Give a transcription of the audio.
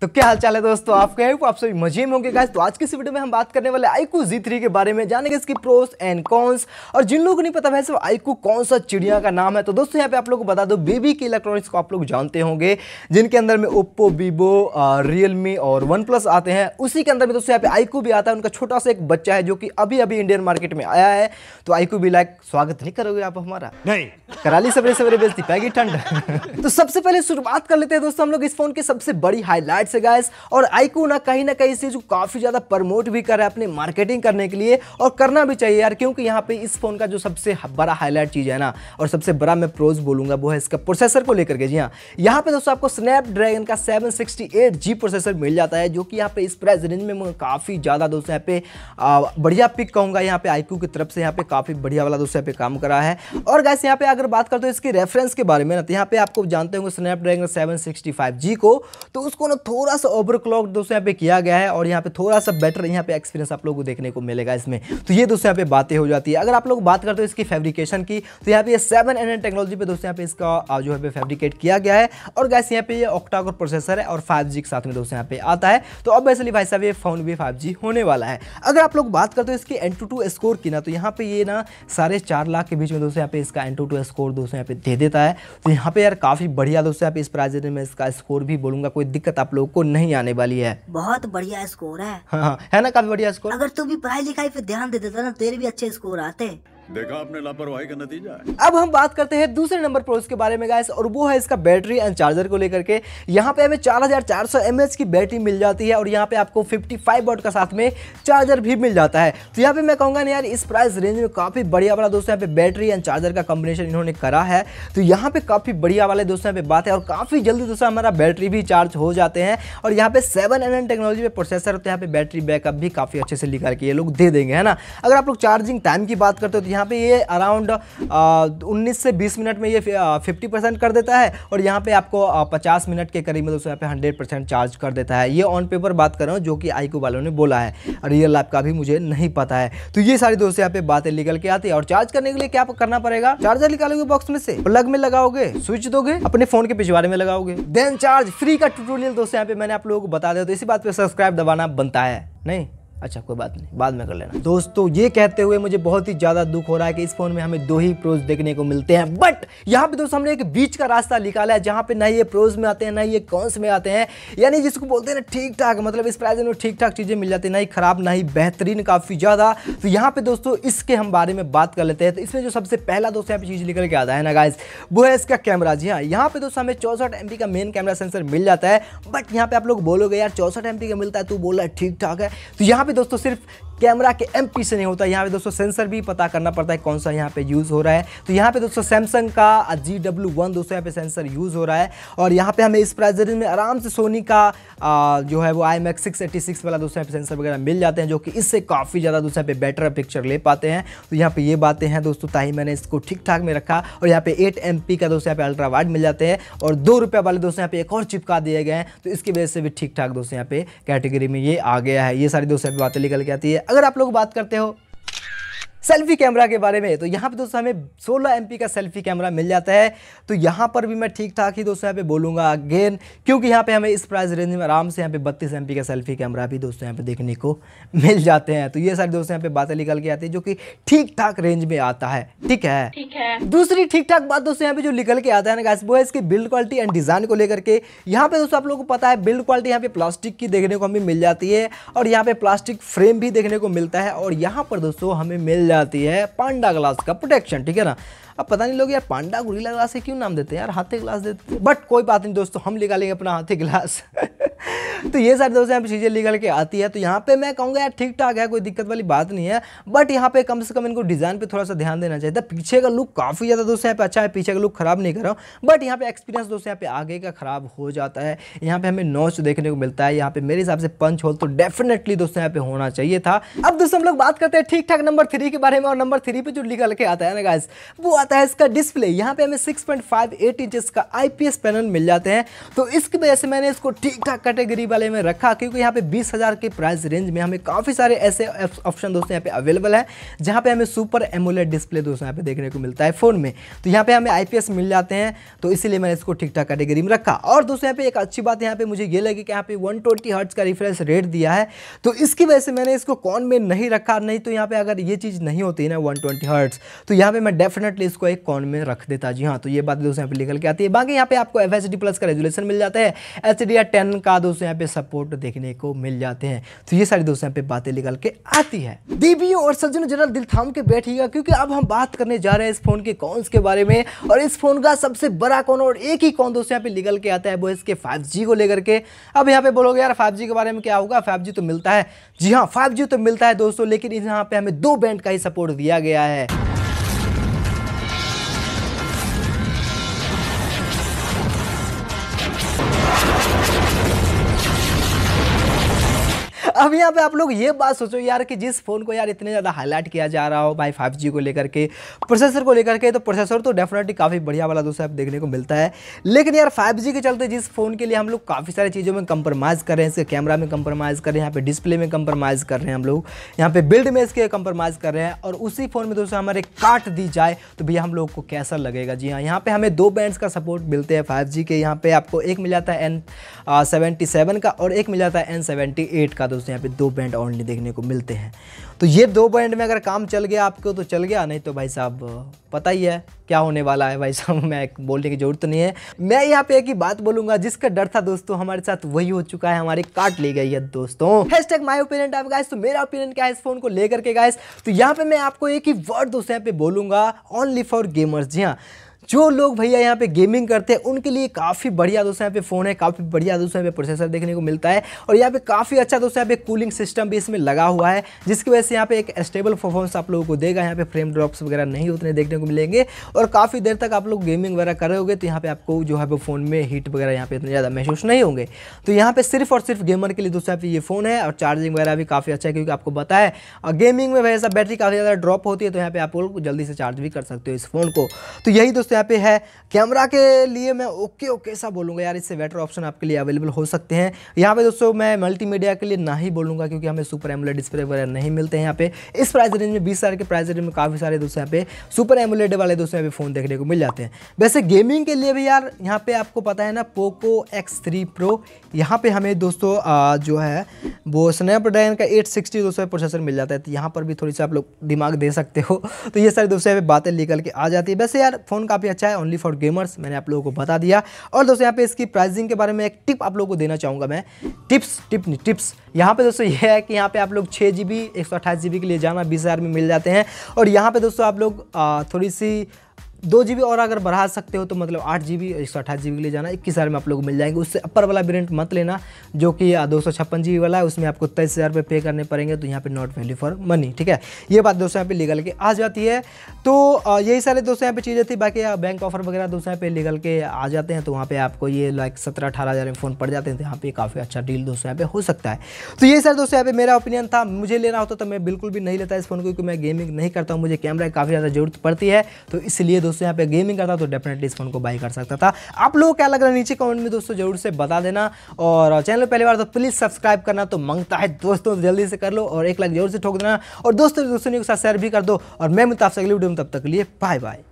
तो क्या हाल चाल है दोस्तों आपके आप सभी मजे में होंगे गाइस तो आज के इस वीडियो में हम बात करने वाले आईकू जी थ्री के बारे में जानेंगे इसकी प्रोस एंड कॉन्स और जिन लोगों को नहीं पता वैसे आईकू कौन सा चिड़िया का नाम है तो दोस्तों यहाँ पे आप लोग को बता दो बेबी के इलेक्ट्रॉनिक्स को आप लोग जानते होंगे जिनके अंदर में ओप्पो वीवो रियलमी और वन प्लस आते हैं उसी के अंदर में दोस्तों यहाँ पे आईकू भी आता है उनका छोटा सा एक बच्चा है जो कि अभी अभी इंडियन मार्केट में आया है तो आईकू भी लाइक स्वागत नहीं करोगे आप हमारा नहीं करा ली सवेरे सवेरे बेचती पैगी ठंड तो सबसे पहले शुरुआत कर लेते हैं दोस्तों हम लोग इस फोन की सबसे बड़ी हाईलाइट साइड से गाइस और आईकू ना कहीं ना कहीं से जो काफ़ी ज़्यादा प्रमोट भी कर रहा है अपने मार्केटिंग करने के लिए और करना भी चाहिए यार क्योंकि यहाँ पे इस फोन का जो सबसे बड़ा हाईलाइट चीज़ है ना और सबसे बड़ा मैं प्रोज बोलूंगा वो है इसका प्रोसेसर को लेकर के जी हाँ यहाँ पे दोस्तों आपको स्नैपड्रैगन का सेवन प्रोसेसर मिल जाता है जो कि यहाँ पे इस प्राइस रेंज में काफ़ी ज़्यादा दोस्तों यहाँ पे बढ़िया पिक कहूंगा यहाँ पे आईक्यू की तरफ से यहाँ पे काफ़ी बढ़िया वाला दोस्तों यहाँ पे काम करा है और गैस यहाँ पे अगर बात करते हो इसके रेफरेंस के बारे में ना तो यहाँ पे आपको जानते होंगे Snapdragon seven sixty five G को तो उसको ना थोड़ा सा ओवरक्लॉक दोस्तों यहाँ पे किया गया है और यहाँ पे थोड़ा सा बेटर यहाँ पे एक्सपीरियंस आप लोगों को देखने को मिलेगा इसमें तो ये दोस्तों यहाँ पे बातें हो जाती है अगर आप लोग बात करते हो इसकी फैब्रिकेशन की तो यहाँ पे सेवन एन एन टेक्नोलॉजी पर दोस्तों यहाँ पे इसका जो है फेब्रिकेट किया गया है और गैस यहाँ पे ये ऑक्टाकोर प्रोसेसर है और फाइव के साथ में दोस्तों यहाँ पे आता है तो अब वैसे भाई साहब ये फोन भी फाइव होने वाला है अगर आप लोग बात करते हो इसके एन स्कोर की ना तो यहाँ पे ये ना साढ़े लाख के बीच में दोस्तों यहाँ पे इसका एन स्कोर दोस्तों यहाँ पे दे देता है तो यहाँ पे यार काफ़ी बढ़िया दोस्तों यहाँ पे इस प्राइस में इसका स्कोर भी बोलूँगा कोई दिक्कत आप लोग को नहीं आने वाली है बहुत बढ़िया स्कोर है हाँ, हाँ, है ना काफी बढ़िया स्कोर अगर तू भी पढ़ाई लिखाई पे ध्यान दे देता ना तेरे भी अच्छे स्कोर आते देखा आपने लापरवाही का नतीजा अब हम बात करते हैं दूसरे नंबर पर उसके बारे में गाइस और वो है इसका बैटरी एंड चार्जर को लेकर के यहाँ पे हमें 4400 mAh की बैटरी मिल जाती है और यहाँ पे आपको 55 वोट का साथ में चार्जर भी मिल जाता है तो यहाँ पे मैं कहूँगा ना यार इस प्राइस रेंज में काफ़ी बढ़िया वाला दोस्तों यहाँ पे बैटरी एंड चार्जर का कॉम्बिनेशन इन्होंने करा है तो यहाँ पे काफ़ी बढ़िया वाले दोस्तों यहाँ पे बात है और काफ़ी जल्दी दोस्तों हमारा बैटरी भी चार्ज हो जाते हैं और यहाँ पे सेवन एन टेक्नोलॉजी में प्रोसेसर होते हैं यहाँ पे बैटरी बैकअप भी काफ़ी अच्छे से निकाल के ये लोग दे देंगे है ना अगर आप लोग चार्जिंग टाइम की बात करते हो तो यहाँ पे ये अराउंड 19 से 20 मिनट में ये 50 परसेंट कर देता है और यहाँ पे आपको 50 मिनट के करीब में दोस्तों यहाँ पे 100 परसेंट चार्ज कर देता है ये ऑन पेपर बात कर रहा हूँ जो कि आईको वालों ने बोला है रियल लाइफ का भी मुझे नहीं पता है तो ये सारी दोस्तों यहाँ पे बातें निकल के आती है और चार्ज करने के लिए क्या करना पड़ेगा चार्जर निकालोगे बॉक्स में से प्लग में लगाओगे स्विच दोगे अपने फोन के पिछवाड़े में लगाओगे देन चार्ज फ्री का टूटोरियल दोस्तों यहाँ पे मैंने आप लोगों को बता दिया तो इसी बात पर सब्सक्राइब दबाना बनता है नहीं अच्छा कोई बात नहीं बाद में कर लेना दोस्तों ये कहते हुए मुझे बहुत ही ज़्यादा दुख हो रहा है कि इस फोन में हमें दो ही प्रोज देखने को मिलते हैं बट यहाँ पे दोस्तों हमने एक बीच का रास्ता निकाला है जहाँ पे ना ये प्रोज में आते हैं ना ये कॉन्स में आते हैं यानी जिसको बोलते हैं ना ठीक ठाक मतलब इस प्राइस में ठीक ठाक चीज़ें मिल जाती है ना ही खराब ना ही बेहतरीन काफ़ी ज़्यादा तो यहाँ पे दोस्तों इसके हम बारे में बात कर लेते हैं तो इसमें जो सबसे पहला दोस्तों यहाँ पे चीज़ निकल के आता है ना गाइज वो है इसका कैमरा जी हाँ यहाँ पे दोस्तों हमें चौंसठ एम का मेन कैमरा सेंसर मिल जाता है बट यहाँ पे आप लोग बोलोगे यार चौसठ एम का मिलता है तो बोला ठीक ठाक है तो यहाँ भी दोस्तों सिर्फ कैमरा के एम से नहीं होता यहाँ पे दोस्तों सेंसर भी पता करना पड़ता है कौन सा यहाँ पे यूज़ हो रहा है तो यहाँ पे दोस्तों सैमसंग का जी डब्ल्यू वन दोस्तों यहाँ पे सेंसर यूज़ हो रहा है और यहाँ पे हमें इस प्राइस रेंज में आराम से सोनी का आ, जो है वो I max six eighty six वाला दोस्तों यहाँ पे सेंसर वगैरह मिल जाते हैं जो कि इससे काफ़ी ज़्यादा दोस्तों यहाँ पे बेटर पिक्चर ले पाते हैं तो यहाँ पर ये बातें हैं दोस्तों ताही मैंने इसको ठीक ठाक में रखा और यहाँ पे एट एम का दोस्तों यहाँ पे अल्ट्रा वाइड मिल जाते हैं और दो रुपये वाले दोस्तों यहाँ पे एक और चिपका दिए गए हैं तो इसकी वजह से भी ठीक ठाक दोस्तों यहाँ पे कैटेगरी में ये आ गया है ये सारी दोस्तों यहाँ पे बातें निकल के आती है अगर आप लोग बात करते हो सेल्फी कैमरा के बारे में तो यहाँ पे दोस्तों हमें 16 एम का सेल्फी कैमरा मिल जाता है तो यहाँ पर भी मैं ठीक ठाक ही दोस्तों यहाँ पे बोलूँगा अगेन क्योंकि यहाँ पे हमें इस प्राइस रेंज में आराम से यहाँ पे 32 एम का सेल्फी कैमरा भी दोस्तों यहाँ पे देखने को मिल जाते हैं तो ये सारे दोस्तों यहाँ पे बातें निकल के आती है जो कि ठीक ठाक रेंज में आता है ठीक है ठीक है दूसरी ठीक ठाक बात दोस्तों यहाँ पे जो निकल के आता है ना वो है इसकी बिल्ड क्वालिटी एंड डिज़ाइन को लेकर के यहाँ पे दोस्तों आप लोगों को पता है बिल्ड क्वालिटी यहाँ पे प्लास्टिक की देखने को हमें मिल जाती है और यहाँ पे प्लास्टिक फ्रेम भी देखने को मिलता है और यहाँ पर दोस्तों हमें मिल जाती है पांडा ग्लास का प्रोटेक्शन ठीक है ना अब पता नहीं लोग यार पांडा गुरीला ग्लास है क्यों नाम देते हैं यार हाथी ग्लास देते बट कोई बात नहीं दोस्तों हम निकालेंगे अपना हाथी ग्लास तो ये सारी दोस्तों यहाँ पे चीज़ें निकल के आती है तो यहाँ पे मैं कहूँगा यार ठीक ठाक है कोई दिक्कत वाली बात नहीं है बट यहाँ पे कम से कम इनको डिज़ाइन पे थोड़ा सा ध्यान देना चाहिए था पीछे का लुक काफ़ी ज़्यादा दोस्तों यहाँ पे अच्छा है पीछे का लुक खराब नहीं कर रहा हूँ बट यहाँ पे एक्सपीरियंस दोस्तों यहाँ पे आगे का खराब हो जाता है यहाँ पे हमें नोच देखने को मिलता है यहाँ पे मेरे हिसाब से पंच होल तो डेफिनेटली दोस्तों यहाँ पे होना चाहिए था अब दोस्तों हम लोग बात करते हैं ठीक ठाक नंबर थ्री के बारे में और नंबर थ्री पे जो लीगल के आता है ना गाइस वो आता है इसका डिस्प्ले यहाँ पे हमें six point five eight inches का आई पैनल मिल जाते हैं तो इसकी वजह से मैंने इसको ठीक ठाक कैटेगरी वाले में रखा क्योंकि यहाँ पे बीस हज़ार के प्राइस रेंज में हमें काफ़ी सारे ऐसे ऑप्शन दोस्तों यहाँ पे अवेलेबल है जहाँ पे हमें सुपर एमोलेट डिस्प्ले दोस्तों यहाँ पे देखने को मिलता है फ़ोन में तो यहाँ पे हमें आई मिल जाते हैं तो इसीलिए मैंने इसको ठीक ठाक कैटेगरी में रखा और दोस्तों यहाँ पे एक अच्छी बात यहाँ पे मुझे ये लगी कि यहाँ पे वन ट्वेंटी का रिफ्रेंस रेट दिया है तो इसकी वजह से मैंने इसको कौन में नहीं रखा नहीं तो यहाँ पर अगर ये चीज़ नहीं होती ना वन ट्वेंटी तो यहाँ पर मैं डेफिनेटली इसको एक कौन में रख देता जी हाँ तो ये बात दोस्तों यहाँ पर निकल के आती है बाकी यहाँ पे आपको एफ प्लस का रेजुलेशन मिल जाता है एच डी टेन का बाद दोस्तों यहाँ पे सपोर्ट देखने को मिल जाते हैं तो ये सारी दोस्तों यहाँ पे बातें निकल के आती है दीपियों और सज्जन जनरल दिल थाम के बैठिएगा क्योंकि अब हम बात करने जा रहे हैं इस फोन के कौन के बारे में और इस फोन का सबसे बड़ा कौन और एक ही कौन दोस्तों यहाँ पे निकल के आता है वो इसके फाइव को लेकर के अब यहाँ पे बोलोगे यार फाइव के बारे में क्या होगा फाइव तो मिलता है जी हाँ फाइव तो मिलता है दोस्तों लेकिन यहाँ पे हमें दो बैंड का ही सपोर्ट दिया गया है अब यहाँ पे आप लोग ये बात सोचो यार कि जिस फ़ोन को यार इतने ज़्यादा हाईलाइट किया जा रहा हो भाई फाइव को लेकर के प्रोसेसर को लेकर के तो प्रोसेसर तो डेफिनेटली काफ़ी बढ़िया वाला दोस्तों देखने को मिलता है लेकिन यार फाइव के चलते जिस फ़ोन के लिए हम लोग काफ़ी सारी चीज़ों में कंप्रोमाइज़ कर रहे हैं इसके कैमरा में कंप्रोमाइज़ कर रहे हैं यहाँ पे डिस्प्ले में कंप्रोमाइज़ कर रहे हैं हम लोग यहाँ पे बिल्ड में इसके कंप्रोमाइज़ कर रहे हैं और उसी फ़ोन में दोस्तों हमारे काट दी जाए तो भैया हम लोग को कैसा लगेगा जी हाँ यहाँ पे हमें दो बैंड का सपोर्ट मिलते हैं फाइव के यहाँ पे आपको एक मिल जाता है एन सेवेंटी का और एक मिल जाता है एन का दोस्तों दोस्तों यहाँ पे दो बैंड ऑनली देखने को मिलते हैं तो ये दो बैंड में अगर काम चल गया आपको तो चल गया नहीं तो भाई साहब पता ही है क्या होने वाला है भाई साहब मैं बोलने की ज़रूरत नहीं है मैं यहाँ पे एक ही बात बोलूंगा जिसका डर था दोस्तों हमारे साथ वही हो चुका है हमारी काट ली गई है दोस्तों hashtag tag my opinion type guys तो मेरा ओपिनियन क्या है इस फोन को लेकर के गाइस तो यहाँ पे मैं आपको एक ही वर्ड दोस्तों यहाँ पे बोलूंगा ओनली फॉर गेमर्स जी हाँ जो लोग भैया यहाँ पे गेमिंग करते हैं उनके लिए काफ़ी बढ़िया दोस्तों यहाँ पे फ़ोन है काफ़ी बढ़िया दोस्तों यहाँ पे प्रोसेसर देखने को मिलता है और यहाँ पे काफ़ी अच्छा दोस्तों यहाँ पे कूलिंग सिस्टम भी इसमें लगा हुआ है जिसकी वजह से यहाँ पे एक स्टेबल परफॉर्मेंस आप लोगों को देगा यहाँ पे फ्रेम ड्रॉप्स वगैरह नहीं उतने देखने को मिलेंगे और काफ़ी देर तक आप लोग गेमिंग वगैरह करोगे तो यहाँ पे आपको जो है वो फ़ोन में हीट वगैरह यहाँ पे इतने ज़्यादा महसूस नहीं होंगे तो यहाँ पे सिर्फ और सिर्फ गेमर के लिए दोस्तों यहाँ पे ये फ़ोन है और चार्जिंग वगैरह भी काफ़ी अच्छा है क्योंकि आपको पता है और गेमिंग में वैसा बैटरी काफ़ी ज़्यादा ड्रॉप होती है तो यहाँ पे आप लोग जल्दी से चार्ज भी कर सकते हो इस फ़ोन को तो यही दोस्तों यहाँ पे है कैमरा के लिए मैं ओके ओके सा बोलूँगा यार इससे बेटर ऑप्शन आपके लिए अवेलेबल हो सकते हैं यहाँ पे दोस्तों मैं मल्टीमीडिया के लिए ना ही बोलूँगा क्योंकि हमें सुपर एमुलेट डिस्प्ले वगैरह नहीं मिलते हैं यहाँ पे इस प्राइस रेंज में बीस के प्राइस रेंज में काफ़ी सारे दोस्तों यहाँ पे सुपर एमुलेट वाले दोस्तों यहाँ पे फ़ोन देखने को मिल जाते हैं वैसे गेमिंग के लिए भी यार यहाँ पर आपको पता है ना पोको एक्स थ्री प्रो यहाँ हमें दोस्तों जो है वो स्नैपड्रैगन का एट सिक्सटी दोस्तों प्रोसेसर मिल जाता है तो यहाँ पर भी थोड़ी सी आप लोग दिमाग दे सकते हो तो ये सारी दोस्तों यहाँ बातें निकल के आ जाती है वैसे यार फ़ोन काफ़ी काफ़ी अच्छा है ओनली फॉर गेमर्स मैंने आप लोगों को बता दिया और दोस्तों यहाँ पे इसकी प्राइसिंग के बारे में एक टिप आप लोगों को देना चाहूँगा मैं टिप्स टिप नहीं टिप्स यहाँ पे दोस्तों ये है कि यहाँ पे आप लोग छः जी बी के लिए जाना बीस में मिल जाते हैं और यहाँ पर दोस्तों आप लोग थोड़ी सी दो जी और अगर बढ़ा सकते हो तो मतलब आठ जी बी एक सौ अठाईस जी बी के लिए जाना इक्कीस हज़ार में आप लोग को मिल जाएंगे उससे अपर वाला वेरियंट मत लेना जो कि दो सौ छप्पन जी वाला है उसमें आपको तेईस हज़ार रुपये पे करने पड़ेंगे तो यहाँ पे नॉट वैल्यू फॉर मनी ठीक है ये बात दोस्तों यहाँ पे लीगल के आ जाती है तो यही सारे दोस्तों यहाँ पे चीज़ें थी बाकी बैंक ऑफर वगैरह दोस्तों यहाँ पे लीगल के आ जाते हैं तो वहाँ पर आपको ये लाइक सत्रह अठारह हज़ार में फ़ोन पड़ जाते हैं तो यहाँ पर काफ़ी अच्छा डील दोस्तों यहाँ पे हो सकता है तो यही सारे दोस्तों यहाँ पे मेरा ओपिनियन था मुझे लेना होता तो, तो मैं बिल्कुल भी नहीं लेता इस फ़ोन को क्योंकि मैं गेमिंग नहीं करता हूँ मुझे कैमरा की काफ़ी ज़्यादा जरूरत पड़ती है तो इसलिए दोस्तों यहाँ पे गेमिंग करता तो डेफिनेटली इस फोन को बाई कर सकता था आप लोग क्या लग रहा है नीचे कमेंट में दोस्तों जरूर से बता देना और चैनल पहली बार तो प्लीज़ सब्सक्राइब करना तो मांगता है दोस्तों जल्दी से कर लो और एक लाख जरूर से ठोक देना और दोस्तों दोस्तों के साथ शेयर भी कर दो और मैं मुताब से अगली वीडियो में तब तक लिए बाय बाय